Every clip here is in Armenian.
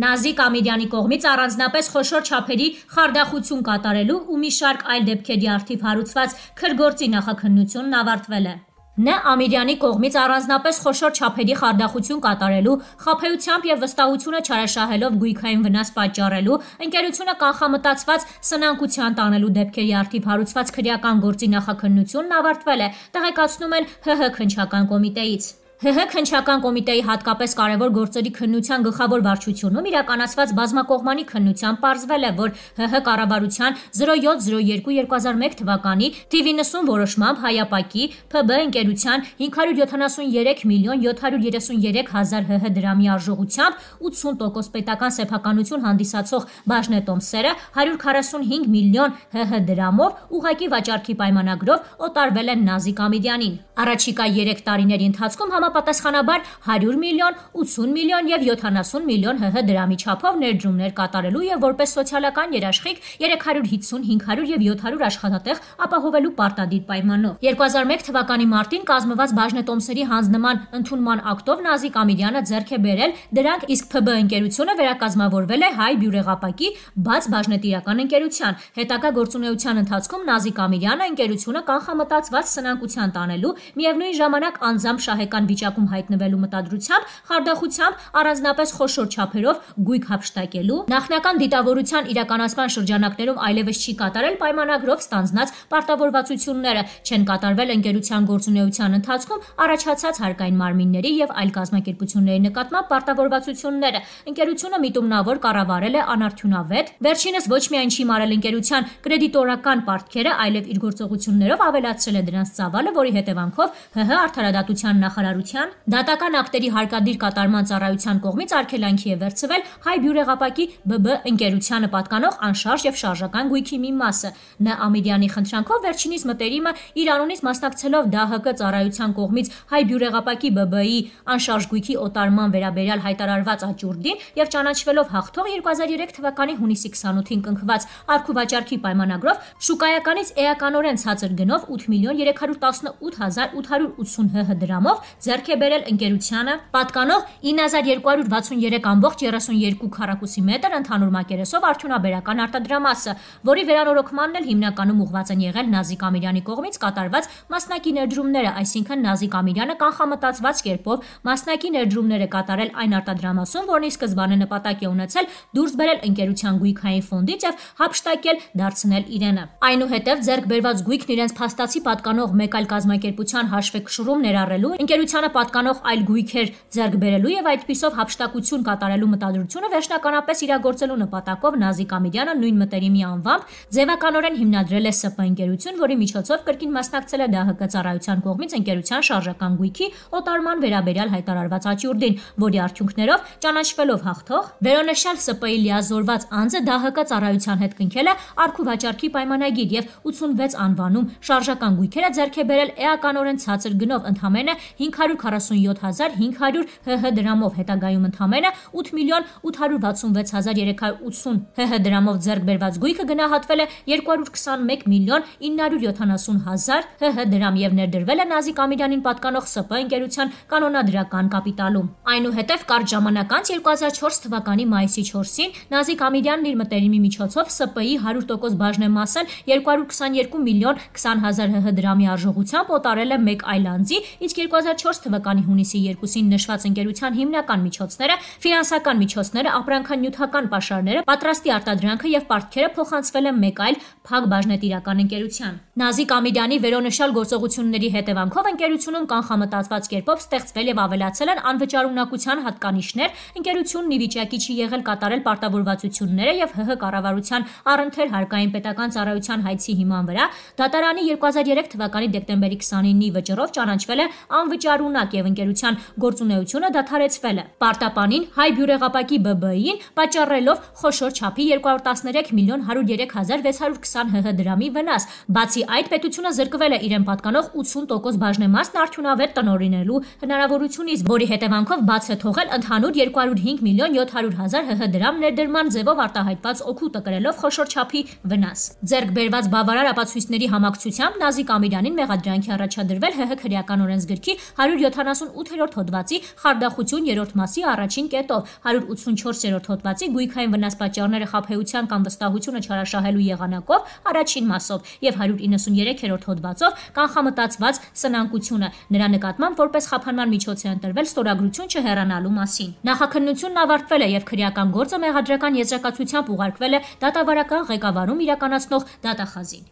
Նազիկ Ամիրյանի կողմից առանձնապես խոշոր չափերի խարդախություն կատարելու ու մի շարք այլ դեպքերի արդիվ հարուցված քրգործի նախաքննությունն ավարտվել է։ Ն Ամիրյանի կողմից առանձնապես խոշոր չափերի խարդախություն կատարելու, խափեությամբ եւ վստահությունը չարաշահելով գույքային վնաս պատճառելու, ընկերությունը կանխամտածված սնանկության տանելու դեպքերի արդիվ հարուցված քրեական գործի նախաքննությունն ավարտվել է, տեղեկացնում են ՀՀ քնչական կոմիտեից։ ՀՀ քննչական կոմիտեի հատկապես կարևոր գործերի քննության գլխավոր վարչությունում իրականացված բազմակողմանի քննության պարզվել է, որ ՀՀ կառավարության 0702-2001 թվականի T90 որոշմամբ հայապակի ՓԲ ընկերության 573 միլիոն 733 հազար ՀՀ դրամի արժողությամբ 80% պետական սեփականություն հանդիսացող բաժնետոմսերը 145 միլիոն ՀՀ դրամով ուղակի վաճառքի պայմանագրով օտարվել են Նազիկ Ամիդյանին։ Առաջիկա 3 տարիների ընթացքում համա համապատասխանաբար 100 միլիոն, 80 միլիոն եւ 70 միլիոն ՀՀ դրամի չափով ներդրումներ կատարելու եւ որպես սոցիալական երաշխիք 350, 500 եւ 700 աշխատատեղ ապահովելու պարտադիր պայմանով։ 2001 թվականի մարտին կազմված բաժնետոմսերի հանձնման ընդունման ակտով Նազիկ Ամիրյանը ձեռք է բերել դրանք, իսկ ՓԲ ընկերությունը վերակազմավորվել է հայ բյուրեղապակի բաց բաժնետիրական ընկերության։ Հետագա գործունեության ընթացքում Նազիկ Ամիրյանը ընկերությունը կանխամտածված սնանկության տանելու միևնույն ժամանակ անձամբ շահեկան վիճ վիճակում հայտնվելու մտադրությամբ, խարդախությամբ, առանձնապես խոշոր չափերով գույք հափշտակելու, նախնական դիտավորության իրականացման շրջանակներում այլևս չի կատարել պայմանագրով ստանձնած պարտավորվածությունները, չեն կատարվել ընկերության գործունեության ընթացքում առաջացած հարկային մարմինների եւ այլ կազմակերպությունների նկատմամբ պարտավորվածությունները։ Ընկերությունը միտումնավոր կառավարել է անարդյունավետ, վերջինս ոչ միայն չի մարել ընկերության կրեդիտորական պարտքերը, այլև իր գործողություններով ավելացրել է դրանց ծավալը, որի հետևանքով ՀՀ արդարադատության նախարարության Հանրապետության դատական ակտերի հարկադիր կատարման ծառայության կողմից արգելանքի է վերցվել հայ բյուրեղապակի ԲԲ ընկերությանը պատկանող անշարժ եւ շարժական գույքի մի մասը։ Ն. Ամիրյանի խնդրանքով վերջինիս մտերիմը իր անունից մասնակցելով ԴՀԿ ծառայության կողմից հայ բյուրեղապակի ԲԲ-ի անշարժ գույքի օտարման վերաբերյալ հայտարարված աճուրդին եւ ճանաչվելով հաղթող 2003 թվականի հունիսի 28-ին կնքված արխիվաճարքի պայմանագրով շուկայականից էականորեն ցածր գնով 8 միլիոն 318 հազար 880 հհ դրամով ձեր ձեռք է բերել ընկերությանը պատկանող 9263.32 քառակուսի մետր ընդհանուր մակերեսով արդյունաբերական արտադրամասը, որի վերանորոգմանն էլ հիմնականում ուղղված են եղել Նազիկ Ամիրյանի կողմից կատարված մասնակի ներդրումները, այսինքն Նազիկ Ամիրյանը կանխամտածված կերպով մասնակի ներդրումներ է կատարել այն արտադրամասում, որն ի սկզբանե նպատակ է ունեցել դուրս բերել ընկերության գույքային ֆոնդից եւ հապշտակել դարձնել իրենը։ Այնուհետև ձեռք բերված գույքն իրենց փաստացի պատկանող մեկ այլ կազմակերպության հաշվեկշռում ներառելու ընկերության պետությանը պատկանող այլ գույքեր ձեռք բերելու եւ այդպիսով հապշտակություն կատարելու մտադրությունը վերջնականապես իրագործելու նպատակով Նազիկ Ամիրյանը նույն մտերիմի անվամբ ձևականորեն հիմնադրել է ՍՊ ընկերություն, որի միջոցով կրկին մասնակցել է ԴՀԿ ծառայության կողմից ընկերության շարժական գույքի օտարման վերաբերյալ հայտարարված աճուրդին, որի արդյունքներով ճանաչվելով հաղթող վերոնշյալ ՍՊ-ի լիազորված անձը ԴՀԿ ծառայության հետ կնքել է արխիվաճարքի պայմանագիր եւ 86 անվանում շարժական գույքերը ձեռք է բերել էականորեն ցածր գնով ընդամենը 500 147.500 ՀՀ դրամով, հետագայում ընդամենը 8 միլիոն 866.380 ՀՀ դրամով ձեռք բերված գույքը գնահատվել է 221 միլիոն 970.000 ՀՀ դրամ եւ ներդրվել է Նազիկ Ամիրյանին պատկանող ՍՊ ընկերության կանոնադրական կապիտալում։ Այնուհետև կարճ ժամանակ անց 2004 թվականի մայիսի 4-ին Նազիկ Ամիրյանն իր մտերիմի միջոցով ՍՊ-ի 100% բաժնեմասն 222 միլիոն 20 հազար ՀՀ դրամի արժողությամբ օտարել է մեկ այլ անձի, իսկ 2004 2014 թվականի հունիսի 2-ին նշված ընկերության հիմնական միջոցները, ֆինանսական միջոցները, ապրանքանյութական պաշարները, պատրաստի արտադրանքը եւ պարտքերը փոխանցվել են մեկ այլ փակ բաժնետիրական ընկերության։ Նազիկ Ամիրյանի վերոնշյալ գործողությունների հետևանքով ընկերությունում կանխամտածված կերպով ստեղծվել եւ ավելացել են անվճարունակության հատկանիշներ, ընկերությունն ի վիճակի չի եղել կատարել պարտավորվածությունները եւ ՀՀ կառավարության առընթեր հարկային պետական ծառայության հայցի հիման վրա դատարանի 2003 թվականի դեկտեմբերի 29-ի վճռով ճանաչվել է անվճարուն շարունակ եւ ընկերության գործունեությունը դադարեցվել է։ Պարտապանին հայ բյուրեղապակի ԲԲ-ին պատճառելով խոշոր չափի 213 միլիոն 103620 ՀՀ դրամի վնաս։ Բացի այդ, պետությունը զրկվել է իրեն պատկանող 80% բաժնեմասն արդյունավետ տնօրինելու հնարավորությունից, որի հետևանքով բաց է թողել ընդհանուր 205 միլիոն 700 հազար ՀՀ դրամ ներդրման ձևով արտահայտված օգուտը կրելով խոշոր չափի վնաս։ Ձեռք բերված բավարար ապացույցների համակցությամբ Նազիկ Ամիրյանին մեղադրանքի առաջադրվել ՀՀ քրեական օրենսգրքի 100 178-րդ հոդվածի խարդախություն 3-րդ մասի առաջին կետով, 184-րդ հոդվածի գույքային վնաս պատճառները խափեության կամ վստահությունը չարաշահելու եղանակով առաջին մասով եւ 193-րդ հոդվածով կանխամտածված սնանկությունը նրա նկատմամբ որպես խափանման միջոց է ընտրվել ստորագրություն չհեռանալու մասին։ Նախաքննությունն ավարտվել է եւ քրեական գործը մեղադրական եզրակացությամբ ուղարկվել է դատավարական ղեկավարում իրականացնող դատախազին։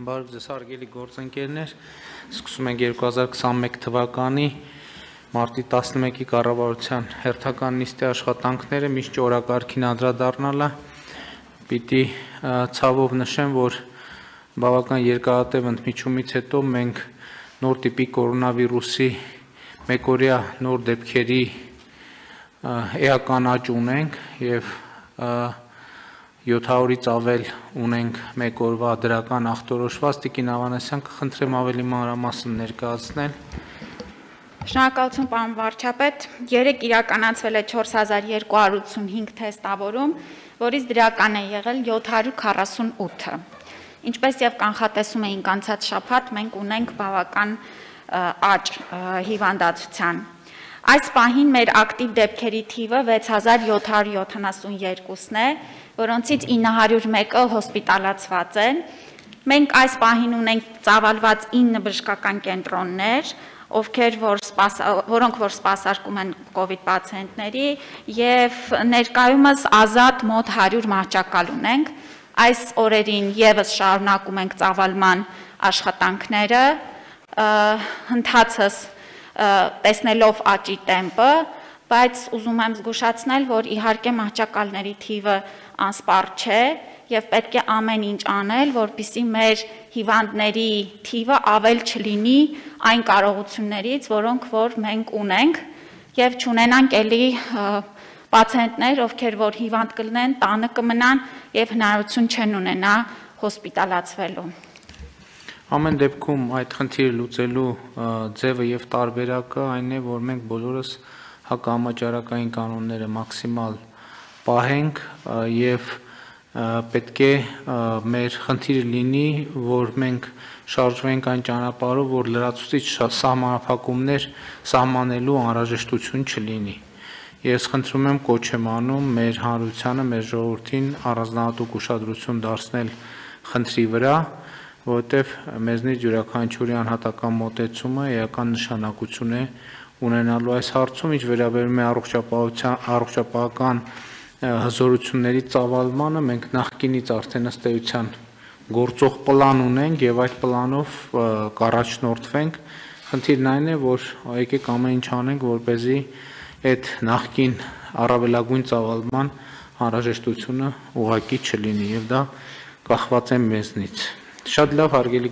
Բարև ձեզ հարգելի գործընկերներ, սկսում ենք 2021 թվականի մարտի 11-ի կառավարության հերթական նիստի աշխատանքները միշտ օրակարգին անդրադառնալը։ Պիտի ցավով նշեմ, որ բավական երկարատև ընդմիջումից հետո մենք նոր տիպի կորոնավիրուսի մեկօրյա նոր դեպքերի էական աճ ունենք եւ և 700-ից ավել ունենք մեկ օրվա դրական ախտորոշված Տիկին դե Ավանեսյան կխնդրեմ ավելի մանրամասն ներկայացնել։ Շնորհակալություն պարոն վարչապետ։ 3 իրականացվել է 4285 թեստավորում, որից դրական է եղել 748-ը։ Ինչպես եւ կանխատեսում էինք անցած շաբաթ, մենք ունենք բավական աճ հիվանդացության։ Այս պահին մեր ակտիվ դեպքերի թիվը 6772-ն է, որոնցից 901-ը հոսպիտալացված են։ Մենք այս պահին ունենք ծավալված 9 բժշկական կենտրոններ, ովքեր որ սպաս, որոնք որ սպասարկում են COVID պացիենտների եւ ներկայումս ազատ մոտ 100 մահճակալ ունենք։ Այս օրերին եւս շարունակում ենք ծավալման աշխատանքները, հնդացս տեսնելով աճի տեմպը, բայց ուզում եմ զգուշացնել, որ իհարկե մահճակալների թիվը անսպառ չէ եւ պետք է ամեն ինչ անել, որպիսի մեր հիվանդների թիվը ավել չլինի այն կարողություններից, որոնք որ մենք ունենք եւ ճանենանք էլի պացիենտներ, ովքեր որ հիվանդ կլինեն, տանը կմնան եւ հնարություն չեն ունենա հոսպիտալացվելու։ Ամեն դեպքում այդ խնդիրը լուծելու ձևը եւ տարբերակը այն է, որ մենք բոլորս հակահամաճարակային կանոնները մաքսիմալ պահենք եւ պետք է մեր խնդիրը լինի, որ մենք շարժվենք այն ճանապարհով, որ լրացուցիչ սահմանափակումներ սահմանելու անհրաժեշտություն չլինի։ Ես խնդրում եմ կոչ եմ անում մեր հանրությանը, մեր ժողովրդին առանձնահատուկ ուշադրություն դարձնել խնդրի վրա, որովհետև մեզնից յուրաքանչյուրի անհատական մոտեցումը էական նշանակություն է ունենալու այս հարցում, ինչ վերաբերում է առողջապահության առողջապահական հզորությունների ծավալմանը, մենք նախկինից արդեն ըստ էության գործող պլան ունենք եւ այդ պլանով կառաջնորդվենք։ Խնդիրն այն է, որ եկեք ամեն ինչ անենք, որ เป զի այդ նախկին առավելագույն ծավալման անհրաժեշտությունը ուղակի չլինի եւ դա կախված է մեզնից։ Շատ լավ հարգելի